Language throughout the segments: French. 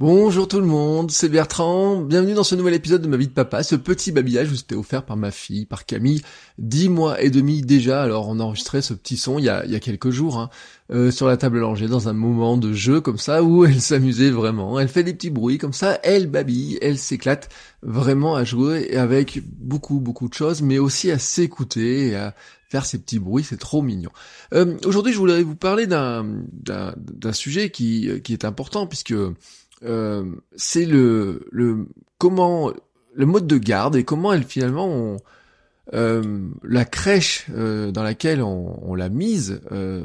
Bonjour tout le monde, c'est Bertrand, bienvenue dans ce nouvel épisode de ma vie de papa, ce petit babillage vous était offert par ma fille, par Camille, dix mois et demi déjà, alors on a enregistré ce petit son il y a, il y a quelques jours, hein, euh, sur la table langer, dans un moment de jeu comme ça, où elle s'amusait vraiment, elle fait des petits bruits comme ça, elle babille, elle s'éclate vraiment à jouer avec beaucoup beaucoup de choses, mais aussi à s'écouter et à faire ses petits bruits, c'est trop mignon. Euh, aujourd'hui je voulais vous parler d'un sujet qui, qui est important, puisque... Euh, c'est le, le comment le mode de garde et comment elle finalement euh, la crèche euh, dans laquelle on, l'a mise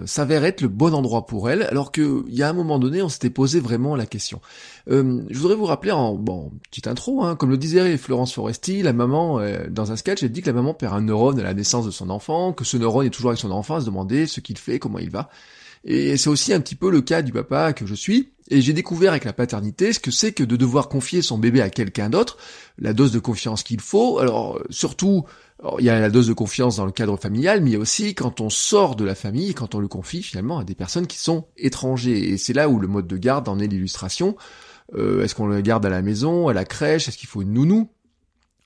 s'avère être le bon endroit pour elle, alors que il y a un moment donné on s'était posé vraiment la question. je voudrais vous rappeler en bon petite intro, hein, comme le disait Florence Foresti, la maman dans un sketch elle dit que la maman perd un neurone à la naissance de son enfant, que ce neurone est toujours avec son enfant à se demander ce qu'il fait, comment il va. Et c'est aussi un petit peu le cas du papa que je suis. Et j'ai découvert avec la paternité ce que c'est que de devoir confier son bébé à quelqu'un d'autre, la dose de confiance qu'il faut. Alors surtout, il y a la dose de confiance dans le cadre familial, mais il y a aussi quand on sort de la famille, quand on le confie finalement à des personnes qui sont étrangers. Et c'est là où le mode de garde en est l'illustration. Euh, est-ce qu'on le garde à la maison, à la crèche Est-ce qu'il faut une nounou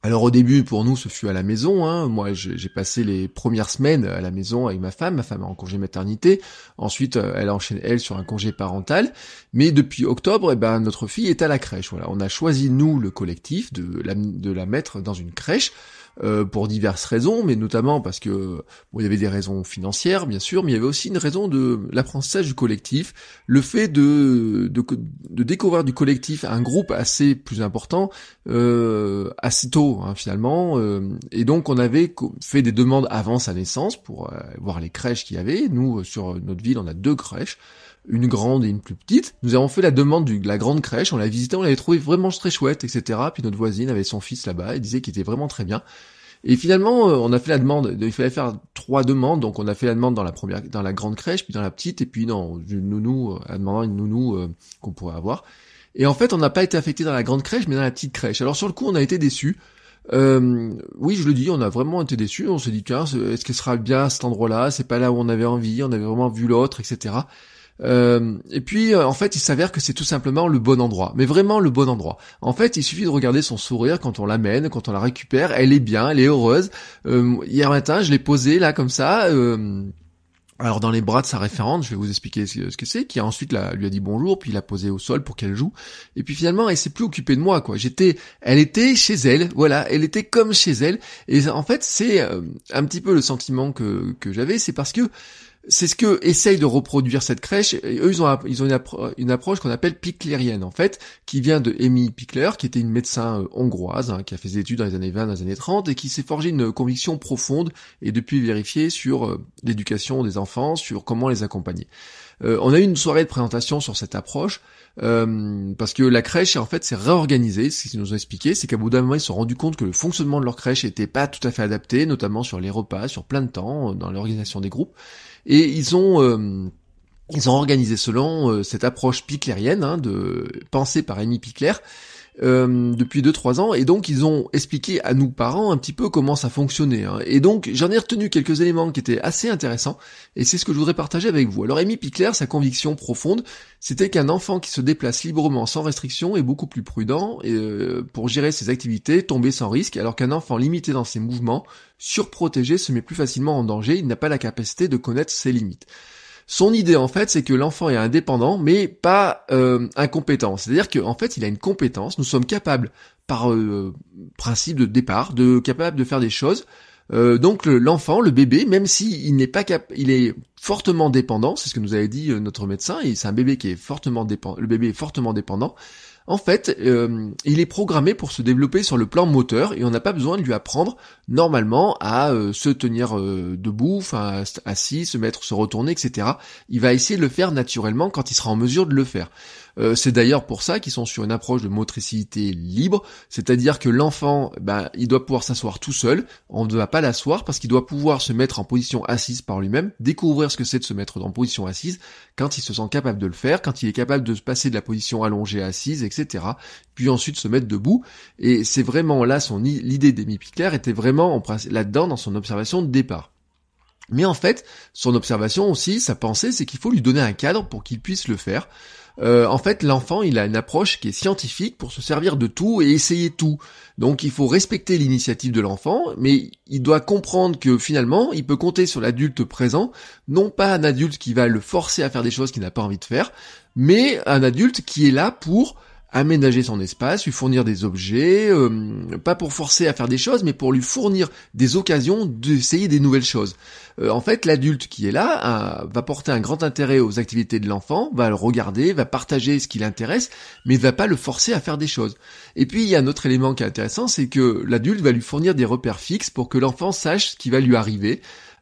alors au début, pour nous, ce fut à la maison. Hein. Moi, j'ai passé les premières semaines à la maison avec ma femme. Ma femme en congé maternité. Ensuite, euh, elle enchaîne elle sur un congé parental. Mais depuis octobre, eh ben notre fille est à la crèche. Voilà, on a choisi nous le collectif de de la mettre dans une crèche. Euh, pour diverses raisons, mais notamment parce que il y avait des raisons financières, bien sûr, mais il y avait aussi une raison de l'apprentissage du collectif, le fait de, de, découvrir du collectif un groupe assez plus important, euh, assez tôt hein, finalement, euh, et donc on avait fait des demandes avant sa naissance pour voir les crèches qu'il y avait. Nous, sur notre ville, on a deux crèches une grande et une plus petite. Nous avons fait la demande de la grande crèche, on l'a visité, on l'avait trouvé vraiment très chouette, etc. Puis notre voisine avait son fils là-bas, et disait qu'il était vraiment très bien. Et finalement, euh, on a fait la demande. Il fallait faire trois demandes, donc on a fait la demande dans la première, dans la grande crèche, puis dans la petite, et puis dans une nounou, euh, en demandant une nounou euh, qu'on pourrait avoir. Et en fait, on n'a pas été affecté dans la grande crèche, mais dans la petite crèche. Alors sur le coup, on a été déçus. oui, je le dis, on a vraiment été déçus. On s'est dit, tiens, est-ce que sera bien cet endroit-là C'est pas là où on avait envie, on avait vraiment vu l'autre, etc. Euh, et puis, euh, en fait, il s'avère que c'est tout simplement le bon endroit, mais vraiment le bon endroit. En fait, il suffit de regarder son sourire quand on l'amène, quand on la récupère. Elle est bien, elle est heureuse. Euh, hier matin, je l'ai posée là comme ça. alors dans les bras de sa référente, je vais vous expliquer ce que c'est, qui a ensuite la, lui a dit bonjour, puis l'a posée au sol pour qu'elle joue. Et puis finalement, elle s'est plus occupée de moi, quoi. J'étais, elle était chez elle, voilà, elle était comme chez elle. Et en fait, c'est un petit peu le sentiment que, que j'avais, c'est parce que c'est ce que essaye de reproduire cette crèche. eux, ils ont, une, approche qu'on appelle piclérienne, en fait, qui vient de Amy Pickler, qui était une médecin euh, hongroise, hein, qui a fait des études dans les années 20, dans les années 30, et qui s'est forgé une conviction profonde et depuis vérifiée sur euh, l'éducation des enfants, sur comment les accompagner. Euh, on a eu une soirée de présentation sur cette approche, parce que la crèche, en fait, s'est réorganisée. Ce qu'ils nous ont expliqué, c'est qu'à bout d'un moment, ils se sont rendus compte que le fonctionnement de leur crèche n'était pas tout à fait adapté, notamment sur les repas, sur plein de temps, dans l'organisation des groupes. Et ils ont euh, ils ont organisé selon euh, cette approche piclérienne hein, de pensée par Amy Picler euh, depuis 2-3 ans, et donc ils ont expliqué à nous parents un petit peu comment ça fonctionnait. Hein. Et donc j'en ai retenu quelques éléments qui étaient assez intéressants, et c'est ce que je voudrais partager avec vous. Alors Amy Picler, sa conviction profonde, c'était qu'un enfant qui se déplace librement sans restriction est beaucoup plus prudent euh, pour gérer ses activités, tomber sans risque, alors qu'un enfant limité dans ses mouvements, surprotégé, se met plus facilement en danger, il n'a pas la capacité de connaître ses limites. Son idée en fait, c'est que l'enfant est indépendant, mais pas euh, incompétent. C'est-à-dire qu'en fait, il a une compétence. Nous sommes capables, par euh, principe de départ, de capables de faire des choses. Euh, donc l'enfant, le bébé, même s'il n'est pas cap, il est fortement dépendant. C'est ce que nous avait dit notre médecin. Et c'est un bébé qui est fortement dépendant. Le bébé est fortement dépendant. En fait, euh, il est programmé pour se développer sur le plan moteur et on n'a pas besoin de lui apprendre normalement à euh, se tenir euh, debout, enfin assis, se mettre, se retourner, etc. Il va essayer de le faire naturellement quand il sera en mesure de le faire. c'est d'ailleurs pour ça qu'ils sont sur une approche de motricité libre, c'est-à-dire que l'enfant, bah, il doit pouvoir s'asseoir tout seul, on ne va pas l'asseoir parce qu'il doit pouvoir se mettre en position assise par lui-même, découvrir ce que c'est de se mettre en position assise quand il se sent capable de le faire, quand il est capable de se passer de la position allongée à assise, etc. Puis ensuite se mettre debout. Et c'est vraiment là son l'idée d'Amy Pickler était vraiment là-dedans dans son observation de départ. Mais en fait, son observation aussi, sa pensée, c'est qu'il faut lui donner un cadre pour qu'il puisse le faire. Euh, en fait, l'enfant, il a une approche qui est scientifique pour se servir de tout et essayer tout. Donc, il faut respecter l'initiative de l'enfant, mais il doit comprendre que finalement, il peut compter sur l'adulte présent, non pas un adulte qui va le forcer à faire des choses qu'il n'a pas envie de faire, mais un adulte qui est là pour aménager son espace, lui fournir des objets, euh, pas pour forcer à faire des choses, mais pour lui fournir des occasions d'essayer des nouvelles choses. Euh, en fait, l'adulte qui est là va porter un grand intérêt aux activités de l'enfant, va le regarder, va partager ce qui l'intéresse, mais ne va pas le forcer à faire des choses. Et puis, il y a un autre élément qui est intéressant, c'est que l'adulte va lui fournir des repères fixes pour que l'enfant sache ce qui va lui arriver,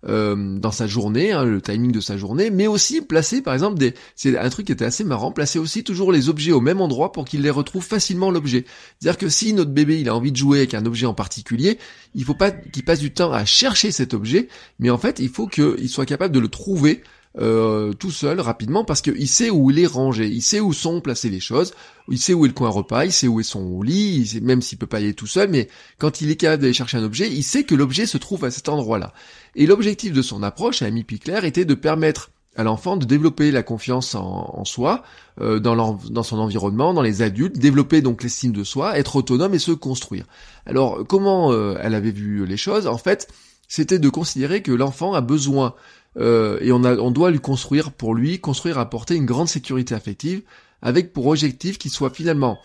euh, dans sa journée, hein, le timing de sa journée, mais aussi placer par exemple des, c'est un truc qui était assez marrant, placer aussi toujours les objets au même endroit pour qu'il les retrouve facilement l'objet. C'est-à-dire que si notre bébé il a envie de jouer avec un objet en particulier, il faut pas qu'il passe du temps à chercher cet objet, mais en fait il faut qu'il soit capable de le trouver euh, tout seul rapidement parce qu'il sait où il est rangé, il sait où sont placées les choses, il sait où est le coin repas, il sait où est son lit, il sait, même s'il peut pas y aller tout seul, mais quand il est capable d'aller chercher un objet, il sait que l'objet se trouve à cet endroit-là. Et l'objectif de son approche à Amy Picler était de permettre à l'enfant de développer la confiance en, soi, euh, dans, son environnement, dans les adultes, développer donc l'estime de soi, être autonome et se construire. Alors comment euh, elle avait vu les choses En fait, c'était de considérer que l'enfant a besoin euh, et on, doit lui construire pour lui, construire, apporter une grande sécurité affective, avec pour objectif qu'il soit finalement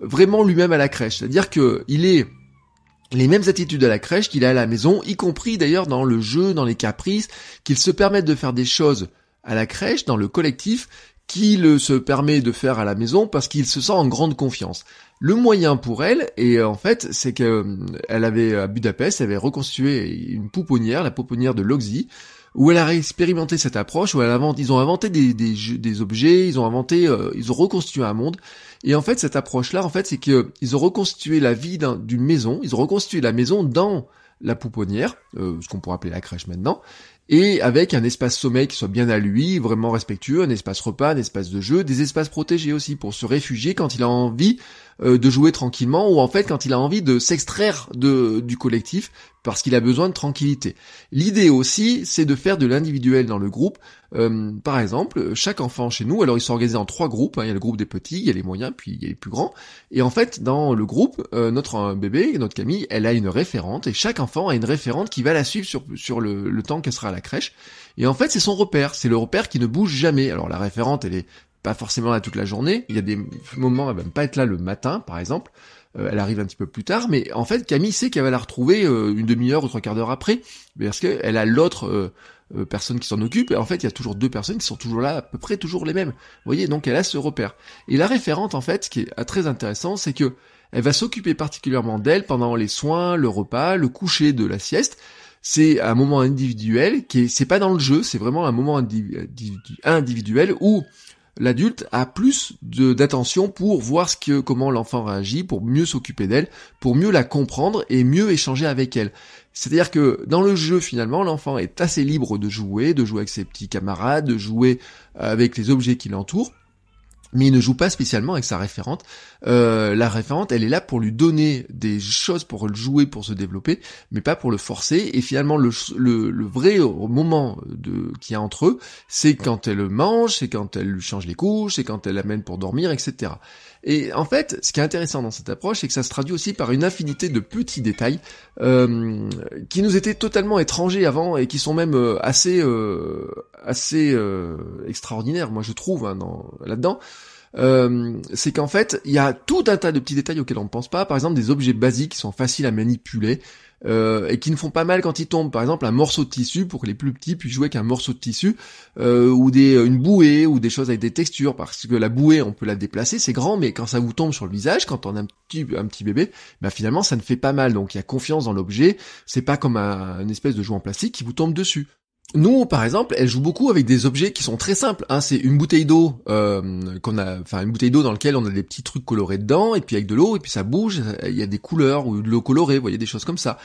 vraiment lui-même à la crèche. C'est-à-dire qu'il ait les mêmes attitudes à la crèche qu'il a à la maison, y compris d'ailleurs dans le jeu, dans les caprices, qu'il se permette de faire des choses à la crèche, dans le collectif, qu'il se permet de faire à la maison parce qu'il se sent en grande confiance. Le moyen pour elle, et en fait, c'est qu'elle euh, avait à Budapest, elle avait reconstitué une pouponnière, la pouponnière de Loxi, où elle a expérimenté cette approche, où elle ils ont inventé des, objets, ils ont inventé, euh, ils ont reconstitué un monde. Et en fait, cette approche-là, en fait, c'est qu'ils ont reconstitué la vie d'une maison, ils ont reconstitué la maison dans la pouponnière, euh, ce qu'on pourrait appeler la crèche maintenant, et avec un espace sommeil qui soit bien à lui, vraiment respectueux, un espace repas, un espace de jeu, des espaces protégés aussi pour se réfugier quand il a envie euh, de jouer tranquillement ou en fait quand il a envie de s'extraire de du collectif parce qu'il a besoin de tranquillité. L'idée aussi, c'est de faire de l'individuel dans le groupe. Euh, par exemple, chaque enfant chez nous, alors ils sont organisés en trois groupes. Hein. il y a le groupe des petits, il y a les moyens, puis il y a les plus grands. Et en fait, dans le groupe, euh, notre bébé, notre Camille, elle a une référente et chaque enfant a une référente qui va la suivre sur, sur le, le temps qu'elle sera à la crèche. Et en fait, c'est son repère, c'est le repère qui ne bouge jamais. Alors la référente, elle est pas forcément là toute la journée. Il y a des moments, elle va même pas être là le matin, par exemple. Euh, elle arrive un petit peu plus tard, mais en fait, Camille sait qu'elle va la retrouver euh, une demi-heure ou trois quarts d'heure après, parce qu'elle a l'autre euh, personne qui s'en occupe, et en fait, il y a toujours deux personnes qui sont toujours là, à peu près toujours les mêmes. Vous voyez, donc elle a ce repère. Et la référente, en fait, ce qui est très intéressant, c'est que elle va s'occuper particulièrement d'elle pendant les soins, le repas, le coucher de la sieste, c'est un moment individuel qui est, c'est pas dans le jeu, c'est vraiment un moment individuel où l'adulte a plus d'attention pour voir ce que, comment l'enfant réagit, pour mieux s'occuper d'elle, pour mieux la comprendre et mieux échanger avec elle. C'est-à-dire que dans le jeu finalement, l'enfant est assez libre de jouer, de jouer avec ses petits camarades, de jouer euh, avec les objets qui l'entourent, mais il ne joue pas spécialement avec sa référente. Euh, la référente, elle est là pour lui donner des choses pour le jouer, pour se développer, mais pas pour le forcer. Et finalement, le, le, vrai moment de qu'il y a entre eux, c'est quand elle mange, c'est quand elle lui change les couches, c'est quand elle l'amène pour dormir, etc. Et en fait, ce qui est intéressant dans cette approche, c'est que ça se traduit aussi par une infinité de petits détails euh, qui nous étaient totalement étrangers avant et qui sont même euh, assez assez extraordinaires, moi je trouve, hein, là-dedans. Euh, c'est qu'en fait, il y a tout un tas de petits détails auxquels on ne pense pas. Par exemple, des objets basiques qui sont faciles à manipuler euh, et qui ne font pas mal quand ils tombent. Par exemple, un morceau de tissu pour que les plus petits puissent jouer avec un morceau de tissu euh, ou des, une bouée ou des choses avec des textures. Parce que la bouée, on peut la déplacer, c'est grand, mais quand ça vous tombe sur le visage, quand on a un petit, un petit bébé, bah finalement, ça ne fait pas mal. Donc, il y a confiance dans l'objet. C'est pas comme un, espèce de jouet en plastique qui vous tombe dessus nous, par exemple, elle joue beaucoup avec des objets qui sont très simples. Hein. C'est une bouteille d'eau euh, qu'on a, enfin une bouteille d'eau dans laquelle on a des petits trucs colorés dedans, et puis avec de l'eau, et puis ça bouge. Il y a des couleurs ou de l'eau colorée, vous voyez des choses comme ça.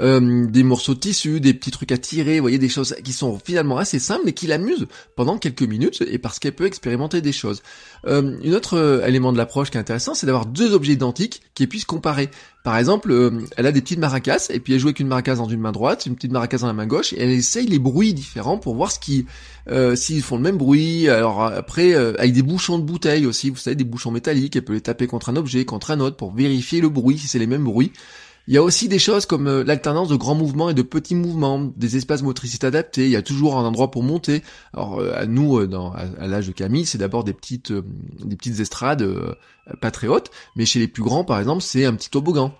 Euh, des morceaux de tissu, des petits trucs à tirer, vous voyez, des choses qui sont finalement assez simples et qui l'amusent pendant quelques minutes et parce qu'elle peut expérimenter des choses. Euh, une autre euh, élément de l'approche qui est intéressant, c'est d'avoir deux objets identiques qui puissent comparer. Par exemple, euh, elle a des petites maracas et puis elle joue avec une maracas dans une main droite, une petite maracas dans la main gauche et elle essaye les bruits différents pour voir ce qui, s'ils font le même bruit. Alors après, avec des bouchons de bouteille aussi, vous savez, des bouchons métalliques, elle peut les taper contre un objet, contre un autre pour vérifier le bruit si c'est les mêmes bruits. Il y a aussi des choses comme euh, l'alternance de grands mouvements et de petits mouvements, des espaces motricités adaptés, il y a toujours un endroit pour monter. Alors euh, à nous, euh, dans, à, à l'âge de Camille, c'est d'abord des petites, des petites estrades pas très hautes, mais chez les plus grands, par exemple, c'est un petit toboggan.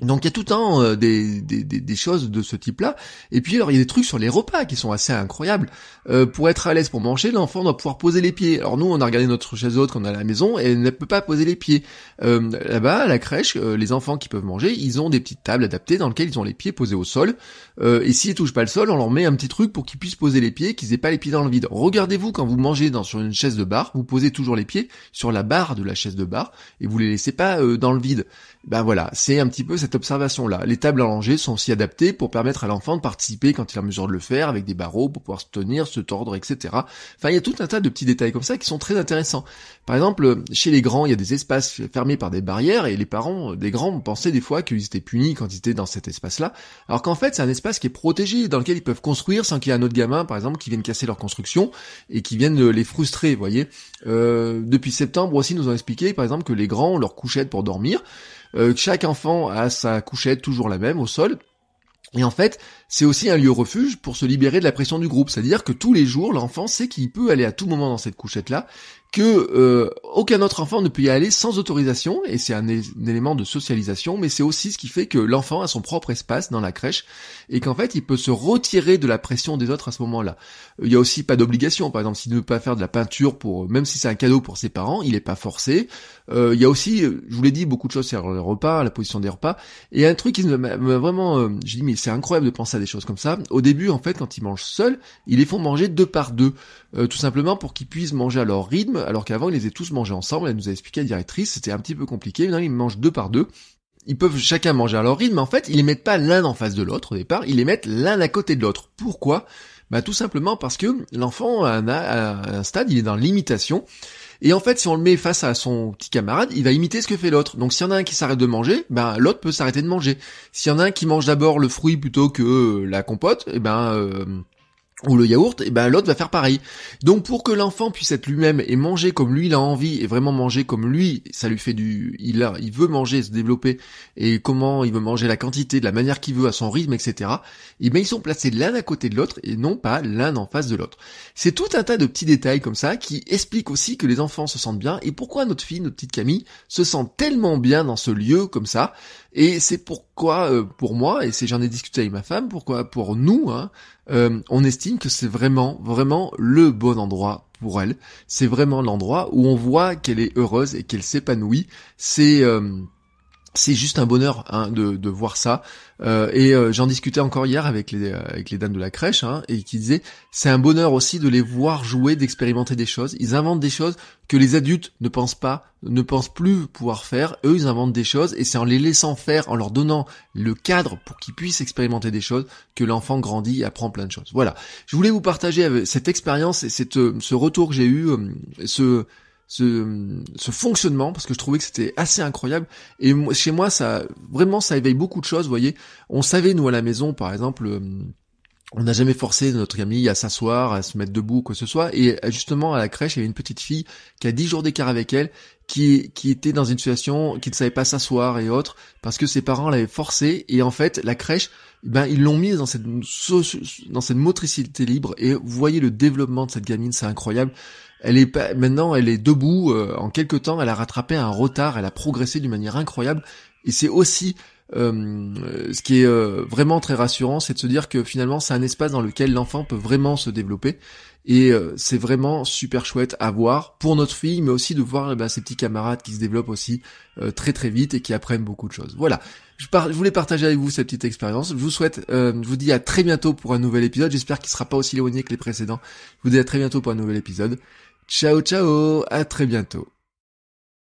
Donc il y a tout le euh, temps des, des, des, choses de ce type-là. Et puis alors il y a des trucs sur les repas qui sont assez incroyables. Euh, pour être à l'aise pour manger, l'enfant doit pouvoir poser les pieds. Alors nous on a regardé notre chaise haute qu'on a à la maison et elle ne peut pas poser les pieds. Euh, là-bas à la crèche, les enfants qui peuvent manger, ils ont des petites tables adaptées dans lesquelles ils ont les pieds posés au sol. et s'ils touchent pas le sol, on leur met un petit truc pour qu'ils puissent poser les pieds, qu'ils aient pas les pieds dans le vide. Regardez-vous quand vous mangez dans, sur une chaise de bar, vous posez toujours les pieds sur la barre de la chaise de bar et vous les laissez pas dans le vide. Ben voilà, c'est un petit peu cette observation-là. Les tables allongées sont aussi adaptées pour permettre à l'enfant de participer quand il est en mesure de le faire, avec des barreaux pour pouvoir se tenir, se tordre, etc. Enfin, il y a tout un tas de petits détails comme ça qui sont très intéressants. Par exemple, chez les grands, il y a des espaces fermés par des barrières, et les parents euh, des grands pensaient des fois qu'ils étaient punis quand ils étaient dans cet espace-là, alors qu'en fait, c'est un espace qui est protégé, dans lequel ils peuvent construire sans qu'il y ait un autre gamin, par exemple, qui vienne casser leur construction, et qui vienne euh, les frustrer, vous voyez. Euh, depuis septembre aussi, nous ont expliqué, par exemple, que les grands, ont leur couchette pour dormir, euh, chaque enfant a sa couchette toujours la même au sol. Et en fait, c'est aussi un lieu refuge pour se libérer de la pression du groupe. C'est-à-dire que tous les jours, l'enfant sait qu'il peut aller à tout moment dans cette couchette-là que euh, aucun autre enfant ne peut y aller sans autorisation, et c'est un, élément de socialisation, mais c'est aussi ce qui fait que l'enfant a son propre espace dans la crèche, et qu'en fait il peut se retirer de la pression des autres à ce moment-là. Il n'y a aussi pas d'obligation, par exemple s'il ne veut pas faire de la peinture, pour même si c'est un cadeau pour ses parents, il n'est pas forcé. Euh, il y a aussi, je vous l'ai dit, beaucoup de choses sur les repas, la position des repas, et un truc qui m'a vraiment... Euh, j'ai dit mais c'est incroyable de penser à des choses comme ça. Au début en fait quand ils mangent seuls, ils les font manger deux par deux, tout simplement pour qu'ils puissent manger à leur rythme, alors qu'avant, ils les aient tous mangés ensemble. Elle nous a expliqué la directrice, c'était un petit peu compliqué. Maintenant, ils mangent deux par deux. Ils peuvent chacun manger à leur rythme, mais en fait, ils les mettent pas l'un en face de l'autre au départ, ils les mettent l'un à côté de l'autre. Pourquoi Bah tout simplement parce que l'enfant a un, stade, il est dans l'imitation. Et en fait, si on le met face à son petit camarade, il va imiter ce que fait l'autre. Donc s'il y en a un qui s'arrête de manger, ben l'autre peut s'arrêter de manger. S'il y en a un qui mange d'abord le fruit plutôt que la compote, et eh ben euh, ou le yaourt, et eh ben l'autre va faire pareil. Donc pour que l'enfant puisse être lui-même et manger comme lui il a envie et vraiment manger comme lui, ça lui fait du, il a, il veut manger, se développer et comment il veut manger la quantité, de la manière qu'il veut, à son rythme, etc. Et eh ben ils sont placés l'un à côté de l'autre et non pas l'un en face de l'autre. C'est tout un tas de petits détails comme ça qui expliquent aussi que les enfants se sentent bien et pourquoi notre fille, notre petite Camille, se sent tellement bien dans ce lieu comme ça et c'est pourquoi, euh, pour moi, et c'est j'en ai discuté avec ma femme, pourquoi pour nous, hein, euh, on estime que c'est vraiment, vraiment le bon endroit pour elle. C'est vraiment l'endroit où on voit qu'elle est heureuse et qu'elle s'épanouit. C'est euh, c'est juste un bonheur hein, de, voir ça. Euh, et euh, j'en discutais encore hier avec les, avec les dames de la crèche, hein, et qui disaient, c'est un bonheur aussi de les voir jouer, d'expérimenter des choses. Ils inventent des choses que les adultes ne pensent pas, ne pensent plus pouvoir faire. Eux, ils inventent des choses, et c'est en les laissant faire, en leur donnant le cadre pour qu'ils puissent expérimenter des choses, que l'enfant grandit et apprend plein de choses. Voilà. Je voulais vous partager cette expérience et euh, ce retour que j'ai eu, ce ce, ce fonctionnement parce que je trouvais que c'était assez incroyable et chez moi ça vraiment ça éveille beaucoup de choses vous voyez on savait nous à la maison par exemple euh, on n'a jamais forcé notre gamine à s'asseoir, à se mettre debout, quoi que ce soit. Et euh, justement, à la crèche, il y avait une petite fille qui a 10 jours d'écart avec elle, qui, qui était dans une situation qui ne savait pas s'asseoir et autres, parce que ses parents l'avaient forcée. Et en fait, la crèche, ben, ils l'ont mise dans cette, dans cette motricité libre. Et vous voyez le développement de cette gamine, c'est incroyable. Elle est maintenant, elle est debout. Euh, en quelques temps, elle a rattrapé un retard. Elle a progressé d'une manière incroyable. Et c'est aussi euh, ce qui est euh, vraiment très rassurant, c'est de se dire que finalement c'est un espace dans lequel l'enfant peut vraiment se développer. Et euh, c'est vraiment super chouette à voir pour notre fille, mais aussi de voir eh ben, ses petits camarades qui se développent aussi très très vite et qui apprennent beaucoup de choses. Voilà, je, voulais partager avec vous cette petite expérience. Je vous souhaite, je vous dis à très bientôt pour un nouvel épisode. J'espère qu'il sera pas aussi éloigné que les précédents. Je vous dis à très bientôt pour un nouvel épisode. Ciao ciao, à très bientôt.